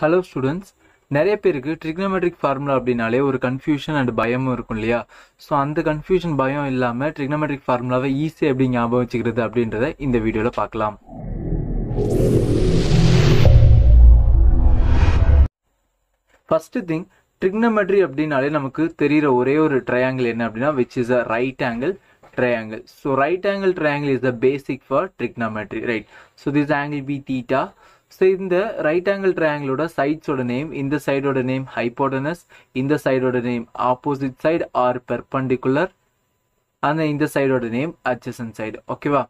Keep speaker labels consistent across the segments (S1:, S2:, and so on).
S1: Hello students நிறைய பேருக்கு trigonometric formula அப்படின்னாலே ஒரு கன்ஃபியூஷன் அண்ட் பயமும் இருக்கும் இல்லையா ஸோ அந்த கன்ஃபியூஷன் பயம் இல்லாமல் ட்ரிக்னமெட்ரிக் ஃபார்முலாவை ஈஸியாக எப்படி ஞாபகம் வச்சுக்கிறது அப்படின்றத இந்த வீடியோவில் பார்க்கலாம் ஃபஸ்ட்டு திங் ட்ரிக்னமெட்ரி அப்படின்னாலே நமக்கு தெரிகிற ஒரே ஒரு ட்ரையாங்கிள் என்ன அப்படின்னா which is a right angle triangle. So right angle triangle is the basic for trigonometry, right? So this angle be theta. So இந்த ரைட் ஆங்கிள் ட்ரையாங்கிளோட சைட்ஸோட நேம் இந்த சைடோட நேம் ஹைப்போடனஸ் இந்த சைடோட நேம் ஆப்போசிட் சைடு ஆர் பெர்பண்டிகுலர் அந்த இந்த சைடோட நேம் அட்ஜசன் சைடு ஓகேவா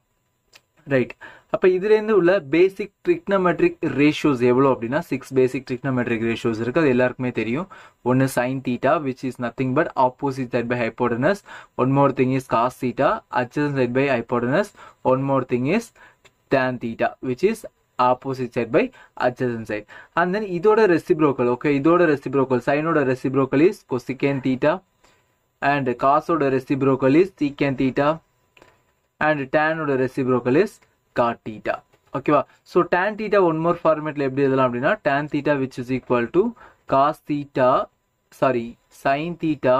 S1: ரைட் அப்போ இதுலேருந்து உள்ள பேசிக் ட்ரிக்னமெட்ரிக் ரேஷியோஸ் எவ்வளோ அப்படின்னா சிக்ஸ் பேசிக் ட்ரிக்னமெட்ரிக் ரேஷியோஸ் இருக்குது அது எல்லாருக்குமே தெரியும் ஒன்று sine theta which is nothing but opposite side by hypotenuse one more thing is cos theta adjacent side by hypotenuse one more thing is tan theta which is opposite side by adjacent side and then இதோட reciprocal okay இதோட reciprocal சைனோட reciprocal is cosecant theta and காசோட reciprocal is secant theta and டேனோட reciprocal is cot theta ஓகேவா so tan theta one more ஃபார்மேட்டில் எப்படி எழுதலாம் அப்படின்னா tan theta which is equal to cos theta sorry sine theta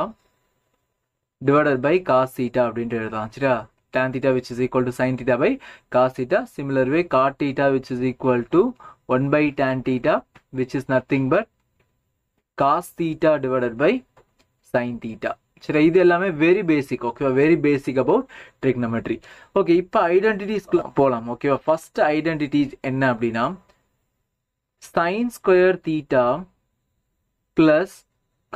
S1: divided by cos theta அப்படின்ட்டு எழுதலாம் சரியா tan theta which is equal to sin theta by cos theta. Similar way cot theta which is equal to 1 by tan theta which is nothing but cos theta divided by sin theta. சரி இது எல்லாமே very basic ஓகேவா very basic about trigonometry okay இப்போ ஐடென்டிட்டிஸ்க்குலாம் போகலாம் ஓகேவா first identity என்ன அப்படின்னா sine square theta plus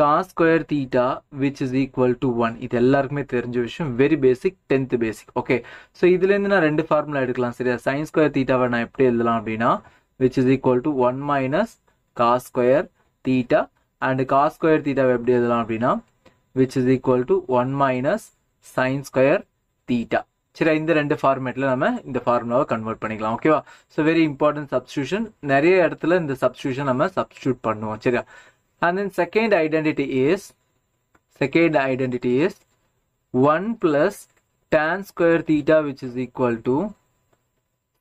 S1: cos square theta which is equal to one இது எல்லாருக்குமே தெரிஞ்ச விஷயம் very basic tenth basic okay so இதுலேருந்து நான் ரெண்டு ஃபார்முலா எடுக்கலாம் சரியா சைன்ஸ் ஸ்கொயர் தீட்டாவை நான் எப்படி எழுதலாம் அப்படின்னா which is equal to one minus cos square theta and cos square தீட்டாவை எப்படி எழுதலாம் அப்படின்னா which is equal to one minus sine square theta சரி இந்த ரெண்டு ஃபார்மேட்டில் நம்ம இந்த ஃபார்முலாவை கன்வெர்ட் பண்ணிக்கலாம் ஓகேவா ஸோ வெரி இம்பார்ட்டன்ட் சப்ஸ்டியூஷன் நிறைய இடத்துல இந்த சப்ஸ்டியூஷன் நம்ம சப்ஸ்டியூட் பண்ணுவோம் சரியா and then second identity is second identity is 1 plus tan square theta which is equal to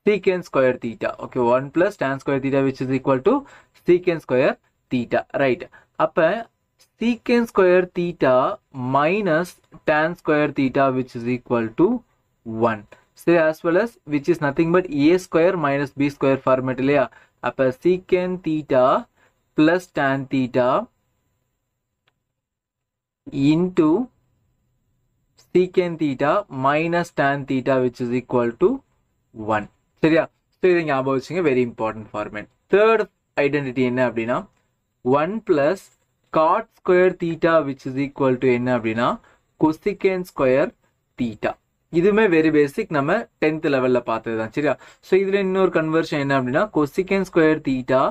S1: secant square theta okay 1 plus tan square theta which is equal to secant square theta right upper uh, secant square theta minus tan square theta which is equal to 1 say as well as which is nothing but a square minus b square format இல்லையா அப்ப uh, secant theta plus tan theta into secant theta minus tan theta which is equal to 1 சரியா so இதை ஞாபகம் வச்சுங்க very important format third identity என்ன அப்படின்னா one plus cot square theta which is equal to என்ன அப்படின்னா cosecant square theta இதுவுமே very basic நம்ம டென்த் லெவலில் பார்த்தது தான் சரியா ஸோ இதில் இன்னொரு கன்வர்ஷன் என்ன அப்படின்னா cosecant square theta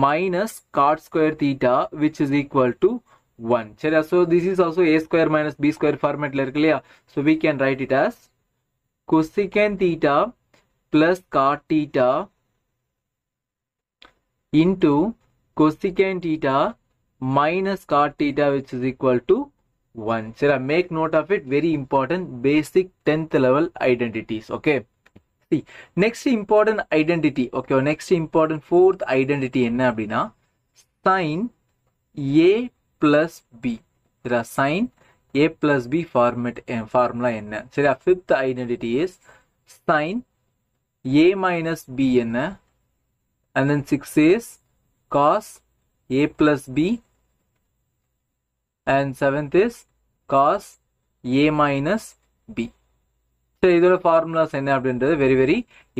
S1: minus cot square theta which is equal to 1 so this is also a square minus b square format. இருக்கு so we can write it as cosecant theta plus cot theta into cosecant theta minus cot theta which is equal to 1 சரியா make note of it very important basic 10th level identities okay Shakti next important identity okay next important fourth identity என்ன அப்படின்னா sine A plus B இதா sine A plus B format formula என்ன சரியா fifth identity is sine A minus B என்ன and then six is cos A plus B and seventh is cos a minus b ஸோ இதோட ஃபார்முலாஸ் என்ன அப்படின்றது very very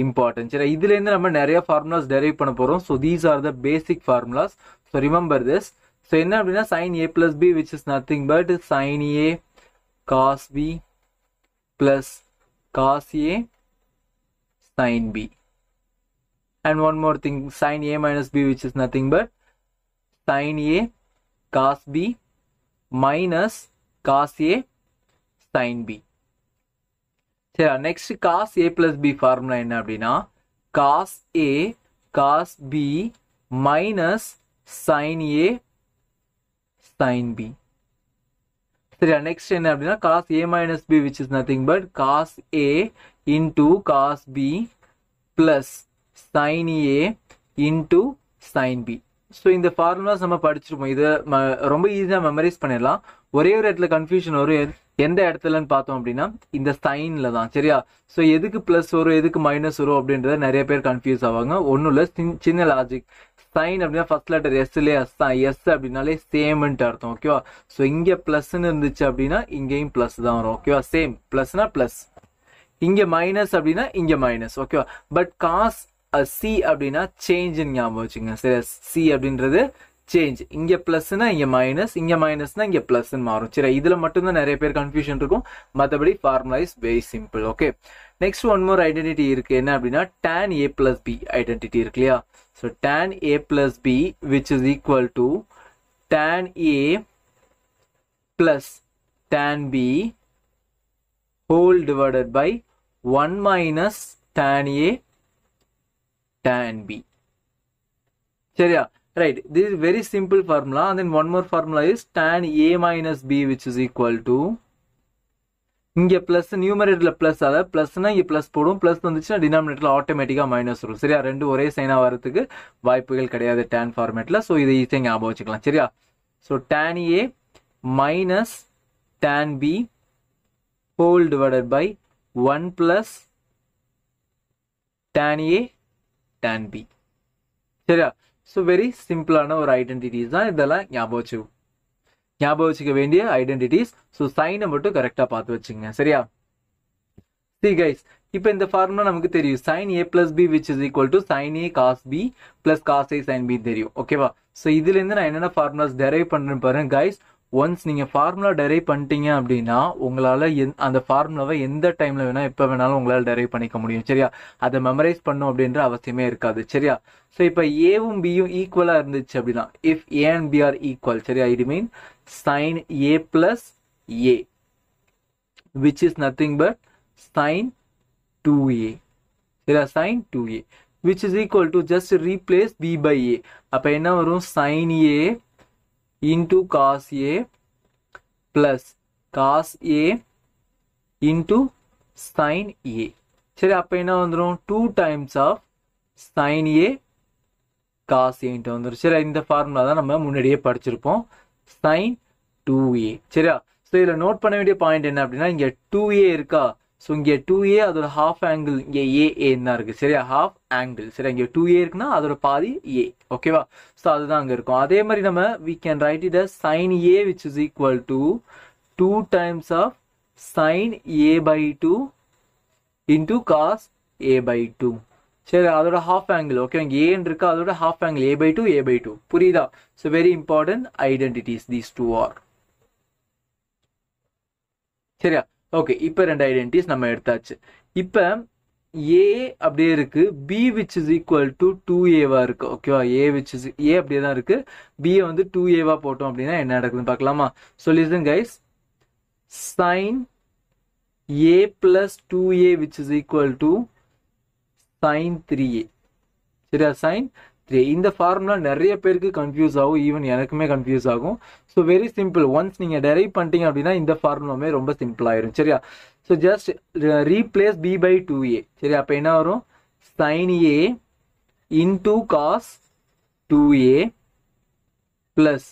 S1: important சரி இதுலேருந்து நம்ம நிறைய ஃபார்முலாஸ் டெரைவ் பண்ண போகிறோம் so these are the basic formulas so remember this so என்ன அப்படின்னா sine A plus B which is nothing but sine A cos B plus cos A sine B and one more thing sine a minus b which is nothing but sine a cos b minus cos a sine b சரி next cos A plus B formula என்ன அப்படின்னா cos A cos B minus sine A sine B சரியா next என்ன அப்படின்னா cos A minus B which is nothing but cos A into cos B plus sine A into sine B so இந்த formulas நம்ம படிச்சிருப்போம் இதை ரொம்ப ஈஸியாக memorise பண்ணிடலாம் ஒரே ஒரு இடத்துல கன்ஃபியூஷன் வரும் எந்த இடத்துலன்னு பார்த்தோம் அப்படின்னா இந்த சைன்ல தான் சரியா ஸோ எதுக்கு ப்ளஸ் வரும் எதுக்கு மைனஸ் வரும் அப்படின்றத நிறைய பேர் கன்ஃபியூஸ் ஆவாங்க ஒன்றும் இல்லை சின்ன லாஜிக் சைன் அப்படின்னா ஃபர்ஸ்ட் லெட்டர் எஸ்லேயே எஸ் தான் எஸ் அப்படின்னாலே சேம்ன்ட்டு அர்த்தம் ஓகேவா ஸோ இங்கே ப்ளஸ்ன்னு இருந்துச்சு அப்படின்னா இங்கேயும் ப்ளஸ் தான் வரும் ஓகேவா சேம் ப்ளஸ்னா ப்ளஸ் இங்கே மைனஸ் அப்படின்னா இங்கே மைனஸ் ஓகேவா பட் காஸ் சி அப்படின்னா சேஞ்சுன்னு ஞாபகம் வச்சுங்க சரி சி அப்படின்றது சேஞ்ச் இங்கே ப்ளஸ்னா இங்கே மைனஸ் இங்கே மைனஸ்னா இங்கே ப்ளஸ்ன்னு மாறும் சரி இதில் மட்டும்தான் நிறைய பேர் கன்ஃபியூஷன் இருக்கும் மற்றபடி formula is very simple okay next one more identity இருக்குது என்ன அப்படின்னா tan A plus B identity இருக்கு இல்லையா so tan A plus B which is equal to tan A plus tan B whole divided by one minus tan A tan B சரியா right this is very simple formula and then one more formula is tan a minus b which is equal to இங்கே plus plus plus அதாவது நான் இங்க plus போடும் plus வந்துச்சுன்னா denominatorல ஆட்டோமேட்டிக்காக minus வரும் சரியா 2 ஒரே சைனாக வருத்துக்கு வாய்ப்புகள் கிடையாது டேன் ஃபார்மேட்டில் ஸோ இதை ஈஸியாக ஞாபகம் வச்சுக்கலாம் சரியா so tan A minus tan B whole divided by one plus tan A tan B சரியா ஸோ வெரி சிம்பிளான ஒரு ஐடென்டிட்டிஸ் தான் இதெல்லாம் ஞாபகம் வச்சு ஞாபகம் வச்சுக்க வேண்டிய ஐடென்டிட்டிஸ் ஸோ சைனை மட்டும் கரெக்டாக பார்த்து வச்சுங்க சரியா சி கைஸ் இப்போ இந்த ஃபார்முலா நமக்கு தெரியும் sine A plus B which is equal to sine A cos B plus cos A sine B தெரியும் ஓகேவா ஸோ இதுலேருந்து நான் என்னென்ன ஃபார்முலாஸ் டெரைவ் பண்ணுறேன்னு பாருங்க கைஸ் ஒன்ஸ் நீங்கள் ஃபார்முலா டெரைவ் பண்ணிட்டீங்க அப்படின்னா உங்களால் எந் அந்த ஃபார்முலாவை எந்த டைமில் வேணால் எப்போ வேணாலும் உங்களால் டெரைவ் பண்ணிக்க முடியும் சரியா அதை மெமரைஸ் பண்ணும் அப்படின்ற அவசியமே இருக்காது சரியா ஸோ இப்போ ஏவும் பியும் ஈக்குவலாக இருந்துச்சு அப்படின்னா if A and B are equal சரியா it mean sine A plus A which is nothing but sine two A சரியா sine two A which is equal to just replace B by A அப்போ என்ன வரும் sine A into cos A plus cos A into sin A. சரி அப்போ என்ன வந்துடும் two times of A A cos ஏன்ட்டு வந்துடும் சரி இந்த ஃபார்முலா தான் நம்ம முன்னாடியே படிச்சிருப்போம் சைன் டூ ஏ சரியா ஸோ இதில் நோட் பண்ண வேண்டிய பாயிண்ட் என்ன அப்படின்னா இங்கே டூ ஏ இருக்கா ஸோ இங்கே டூ ஏ அதோட ஹாஃப் ஆங்கிள் இங்கே ஏ தான் இருக்குது சரியா ஹாஃப் ஆங்கிள் சரி இங்கே டூ ஏ இருக்குன்னா அதோட பாதி ஏ ஓகேவா ஸோ அதுதான் அங்கே இருக்கும் அதே மாதிரி நம்ம we can write it sine A which is equal to two times of sine A by two into cos A by two சரி அதோட ஹாஃப் ஆங்கிள் ஓகே இங்கே ஏன் இருக்கா அதோட half angle A by two A by two புரியுதா so very important identities these two are சரியா okay இப்போ ரெண்டு ஐடென்டிஸ் நம்ம எடுத்தாச்சு இப்போ ஏ அப்படியே இருக்கு B which is equal to two ஏவா இருக்கு ஓகேவா ஏ விச் இஸ் ஏ அப்படியே தான் இருக்கு பியை வந்து டூ ஏவா போட்டோம் அப்படின்னா என்ன நடக்குதுன்னு பார்க்கலாமா சொல்லிடுங்க guys sine A plus two A which is equal to sine three A சரியா சைன் இந்த ஃபார்முலா நிறைய பேருக்கு கன்ஃபியூஸ் ஆகும் ஈவன் எனக்குமே கன்ஃபியூஸ் ஆகும் ஸோ வெரி சிம்பிள் ஒன்ஸ் நீங்கள் டெரைவ் பண்ணிட்டீங்க அப்படின்னா இந்த ஃபார்முலாமே ரொம்ப சிம்பிள் ஆயிரும் சரியா so just replace B by two A சரி அப்போ என்ன வரும் sine A into cos two A plus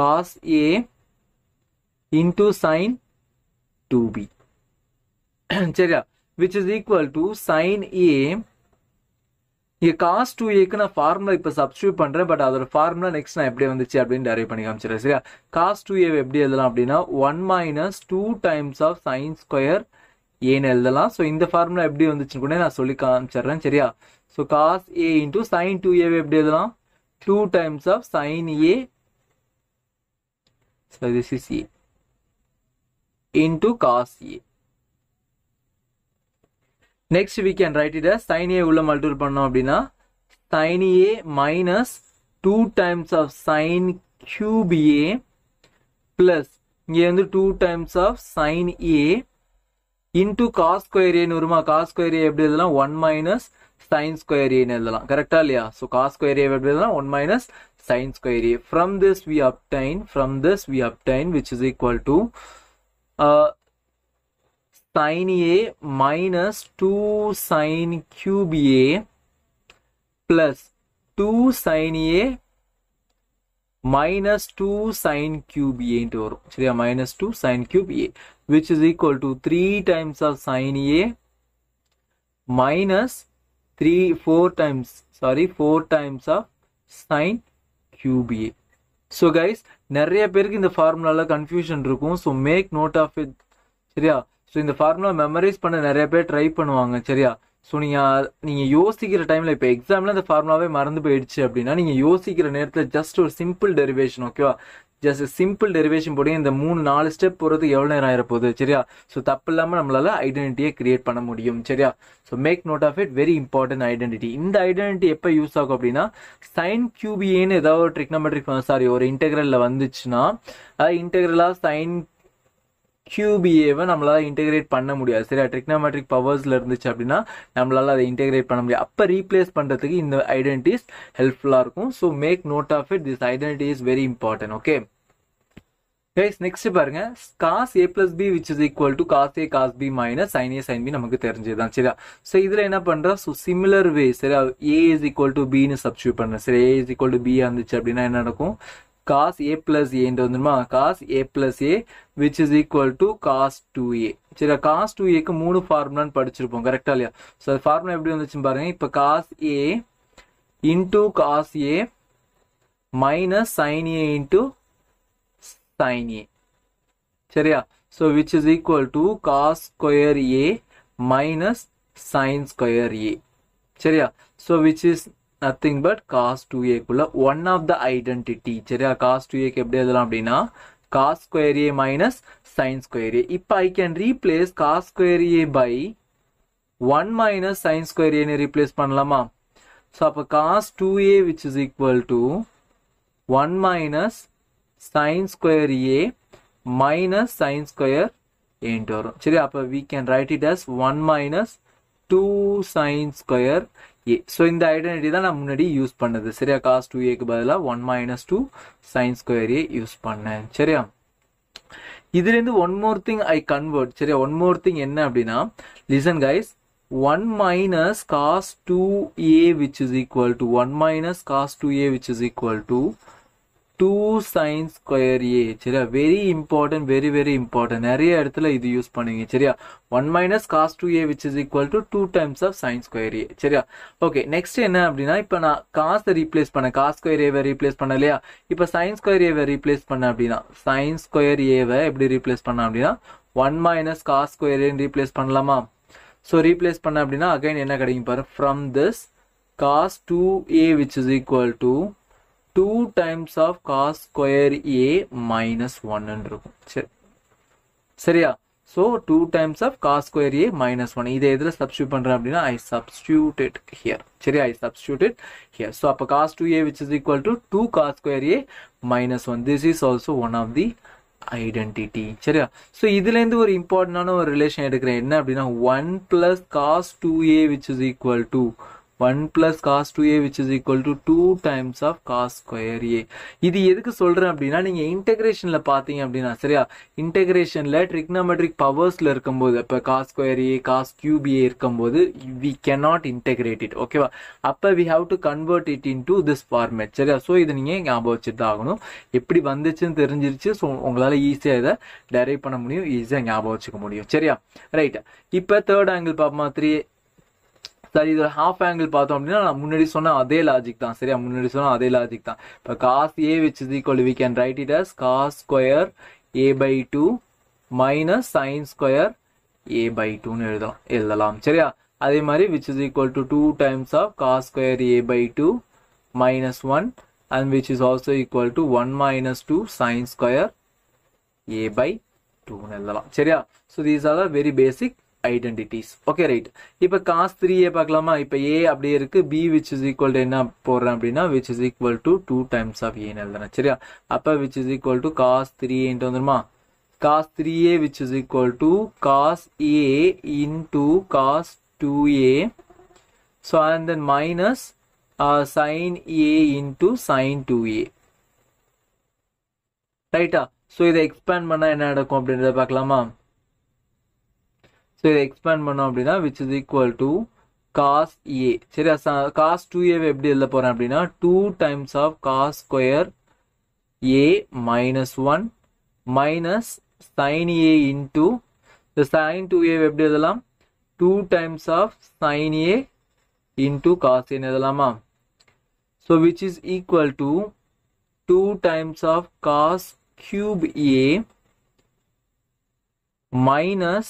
S1: cos A into sine two B சரியா which is equal to sine A இங்கே காஸ் டூ ஏக்கு நான் ஃபார்முலா இப்போ சப்ஸ்டியூட் பண்ணுறேன் பட் அதோட ஃபார்முலா நெக்ஸ்ட் நான் எப்படி வந்துச்சு அப்படின்னு டெரைவ் பண்ணி காமிச்சிடறேன் சரியா காஸ் டூ ஏ எப்படி எழுதலாம் அப்படின்னா one minus two times of sine square ஏன்னு எழுதலாம் ஸோ இந்த ஃபார்முலா எப்படி வந்துச்சுன்னு கூட நான் சொல்லி காமிச்சிடுறேன் சரியா so cos A into sine two A எப்படி எழுதலாம் two times of sine A so this is A into cos A next can write right as sin a உள்ள மல்டிபிள் பண்ணோம் அப்படின்னா sin a minus two times of sine cube a plus இங்கே வந்து two times of sine A into cos square a நுறுமா cos square a எப்படி எழுதலாம் one minus sine square ஏன்னு எழுதலாம் கரெக்டா இல்லையா ஸோ காஸ் ஸ்கொயர் ஏ எப்படி எழுதலாம் one minus sine square A from this we obtain from this we obtain which is equal to sine A minus two sine cube A plus two sine A minus 2 sine cube a into வரும் சரியா minus 2 sine cube a which is equal to 3 times of sine a minus 3 4 times sorry 4 times of sine cube a so guys நிறைய பேருக்கு இந்த ஃபார்முலால confusion இருக்கும் so make note of it சரியா so இந்த formula memorize பண்ண நிறைய பேர் ட்ரை பண்ணுவாங்க சரியா ஸோ நீங்கள் நீங்கள் யோசிக்கிற டைமில் இப்போ எக்ஸாமில் அந்த ஃபார்முலாவே மறந்து போயிடுச்சு அப்படின்னா நீங்கள் யோசிக்கிற நேரத்தில் ஜஸ்ட் ஒரு சிம்பிள் டெரிவேஷன் ஓகேவா ஜஸ்ட் சிம்பிள் டெரிவேஷன் போட்டு இந்த மூணு நாலு ஸ்டெப் போகிறது எவ்வளோ நேரம் ஆயிரப்போகுது சரியா ஸோ தப்பு இல்லாமல் நம்மளால் ஐடென்டிட்டியை கிரியேட் பண்ண முடியும் சரியா so make note of it very important identity இந்த ஐடென்டிட்டி எப்போ யூஸ் ஆகும் அப்படின்னா சைன் கியூபிஏன்னு ஏதாவது ஒரு ட்ரிக்னமெட்ரிக் சாரி ஒரு இன்டெகிரலில் வந்துச்சுன்னா இன்டெகிரலாக சைன் கியூபிஏவை நம்மளால் இன்டெகிரேட் பண்ண முடியாது சரியா ட்ரிக்னாமெட்ரிக் பவர்ஸில் இருந்துச்சு அப்படின்னா நம்மளால் அதை இன்டெகிரேட் பண்ண முடியாது அப்போ ரீப்ளேஸ் பண்ணுறதுக்கு இந்த ஐடென்டிஸ் ஹெல்ப்ஃபுல்லாக இருக்கும் so make note of it this identity is very important okay guys next பாருங்க cos A plus B which is equal to cos A cos B minus sine A sine B நமக்கு தெரிஞ்சதுதான் சரியா so இதுல என்ன பண்றோம் so similar way சரியா A is equal to பின்னு substitute பண்ணேன் சரி A is equal to B இருந்துச்சு அப்படின்னா என்ன நடக்கும் cos a plus a என்று வந்துருமா cos a plus a which is equal to cos 2a சரி டூ ஏக்கு மூணு ஃபார்முலான்னு படிச்சிருப்போம் கரெக்டா இல்லையா ஸோ அது ஃபார்முலா எப்படி வந்துச்சுன்னு பாருங்க இப்போ cos a into cos a minus sin a into sine A சரியா so which is equal to cos square A minus sine square A சரியா so which is nothing but cos two ஏக்குள்ள one of the identity சரியா cos two ஏக்கு எப்படி எழுதலாம் அப்படின்னா cos square A minus sine square A இப்போ I can replace cos square A by one minus sine square ஏன்னு replace பண்ணலாமா so அப்போ cos two A which is equal to one minus sine square A minus sine square ஏன்ட்டு வரும் சரி அப்போ we can write it as one minus two sine square A so இந்த identity தான் நான் முன்னாடி யூஸ் பண்ணது சரியா காஸ் டூ ஏக்கு பதிலாக one minus two sine square A use பண்ணேன் சரியா இதுலேருந்து one more thing I convert சரியா ஒன் மோர் திங் என்ன அப்படின்னா listen guys one minus cos two A which is equal to one minus cos two A which is equal to two sine square A சரியா very important very very important நிறைய இடத்துல இது use பண்ணுங்க சரியா one minus cos two A which is equal to two times of sine square A சரியா okay next என்ன அப்படின்னா இப்போ நான் காசை ரீப்ளேஸ் பண்ண காஸ் ஸ்கொயர் ஏவை ரீப்ளேஸ் பண்ண இல்லையா இப்போ சைன் ஸ்கொயர் ஏவை ரீப்ளேஸ் பண்ண அப்படின்னா சைன் ஸ்கொயர் ஏவை எப்படி ரீப்ளேஸ் பண்ண அப்படின்னா ஒன் மைனஸ் காஸ் ஸ்கொயர் ஏன்னு ரீப்ளேஸ் பண்ணலாமா ஸோ ரீப்ளேஸ் பண்ண அப்படின்னா அகைன் என்ன கிடைக்கும் பாரு from this cos two A which is equal to two times of cos square A minus ஒன்னு இருக்கும் சரி சரியா so two times of cos square A minus one இதை எதில் சப்ஸ்டியூட் பண்ணுறேன் அப்படின்னா ஐ சப்ஸ்டியூட்டட் ஹியர் சரியா ஐ சப்ஸ்டியூட்டட் ஹியர் ஸோ அப்போ cos two A which is equal to two cos square A minus one this is also one of the identity சரியா so இதுலேருந்து ஒரு இம்பார்ட்டண்டான ஒரு ரிலேஷன் எடுக்கிறேன் என்ன அப்படின்னா one plus cos two A which is equal to one plus cos two A which is equal to two times of cos square இது எதுக்கு சொல்கிறேன் அப்படின்னா நீங்கள் இன்டெகிரேஷனில் பார்த்தீங்க அப்படின்னா சரியா இன்டெகிரேஷனில் ட்ரிக்னாமெட்ரிக் பவர்ஸில் இருக்கும்போது இப்போ cos square A cos cube A இருக்கும்போது வி கேனாட் இன்டெகிரேட் இட் ஓகேவா அப்போ we have to convert it into this format சரியா ஸோ இது நீங்கள் ஞாபகம் வச்சுட்டு ஆகணும் எப்படி வந்துச்சுன்னு தெரிஞ்சிருச்சு ஸோ உங்களால் ஈஸியாக இதை டெரைவ் பண்ண முடியும் ஈஸியாக ஞாபகம் வச்சுக்க முடியும் சரியா ரைட் இப்போ தேர்ட் ஆங்கிள் பார்ப்போமா த்ரீ சரி இதில் ஹாஃப் ஆங்கிள் பார்த்தோம் அப்படின்னா நான் முன்னாடி சொன்ன அதே லாஜிக் தான் சரியா முன்னாடி சொன்ன அதே லாஜிக் தான் இப்போ cos A which is equal we can write it as cos square A by two minus sine square A by டூன்னு எழுதலாம் எழுதலாம் சரியா அதே மாதிரி which is equal to two times of cos square A by two minus one and which is also equal to 1 minus 2 sine square a by 2 சரியா so these are the very basic identities okay right இப்போ cos த்ரீயே பார்க்கலாமா இப்போ A அப்படியே இருக்கு B which is equal to என்ன போடுறேன் அப்படின்னா which is equal to two times of ஏன்னு எழுதுறேன் சரியா அப்போ which is equal to cos three ஏன்ட்டு வந்துருமா cos three A which is equal to cos A into cos two A so and then minus sine A into sine two A ரைட்டா so இதை expand பண்ணால் என்ன நடக்கும் அப்படின்றத பார்க்கலாமா so இதை எக்ஸ்பேண்ட் பண்ணோம் அப்படின்னா which is equal to cos A சரி காஸ் டூ ஏவை எப்படி எழுத போகிறேன் அப்படின்னா two times of cos square A minus one minus sine A into இந்த sin 2a ஏவை epdi edalam 2 times of sin a into cos a edalama so which is equal to 2 times of cos cube a minus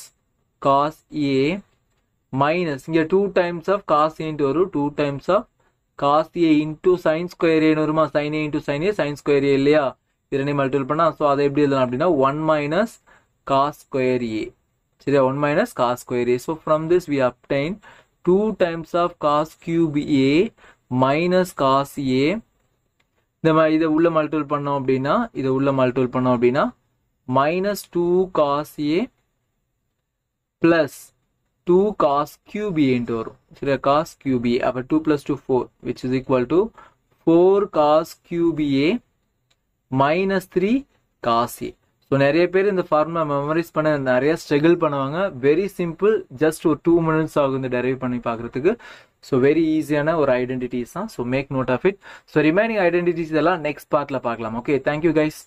S1: cos A minus இங்கே two times of cos ஏன்ட்டு வரும் two times of cos A into sin square A நுறுமா sin A into sine A sin square A இல்லையா இரண்டையும் மல்டுவில் பண்ணால் so அதை எப்படி எழுதலாம் அப்படின்னா one minus cos square A சரியா one minus cos square A so from this we obtain two times of cos cube A minus cos A இந்த மாதிரி இதை உள்ள மல்டுவில் பண்ணோம் அப்படின்னா இதை உள்ள மல்டுவில் பண்ணோம் அப்படின்னா minus two cos A plus two cos கியூபின்ட்டு வரும் சரியா காஸ் கியூபி அப்போ two plus two four which is equal to four cos cube A minus three cos A so நிறைய பேர் இந்த ஃபார்முலா மெமரைஸ் பண்ண நிறைய ஸ்ட்ரகிள் பண்ணுவாங்க வெரி சிம்பிள் ஜஸ்ட் ஒரு டூ மினிட்ஸ் ஆகும் இந்த டெரைவ் பண்ணி பார்க்குறதுக்கு ஸோ வெரி ஈஸியான ஒரு ஐடென்டிட்டிஸ் தான் so make note of it so remaining identities இதெல்லாம் நெக்ஸ்ட் பார்ட்டில் பார்க்கலாம் ஓகே தேங்க்யூ கைஸ்